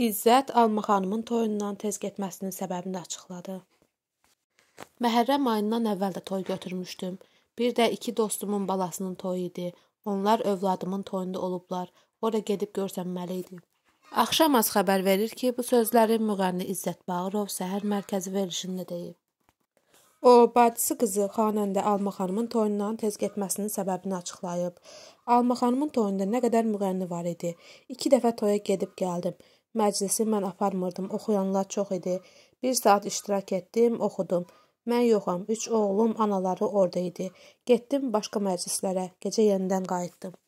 İzzət Alma xanımın toyundan tez getməsinin səbəbini açıqladı. Məhərrəm ayından əvvəl də toy götürmüşdüm. Bir də iki dostumun balasının toyu idi. Onlar övladımın toyunda olublar. Ora gedib görsənməli idi. Axşam az xəbər verir ki, bu sözləri müğənni İzzət Bağırov səhər mərkəzi verişində deyib. O, bacısı qızı xanəndə Alma xanımın toyundan tez getməsinin səbəbini açıqlayıb. Alma xanımın toyunda nə qədər müğənni var idi. 2 dəfə toya gedib gəldim. Məclisi mən aparmırdım, oxuyanlar çox idi. Bir saat iştirak etdim, oxudum. Mən yoxam, üç oğlum, anaları orada idi. Getdim başqa məclislərə, gecə yenidən qayıtdım.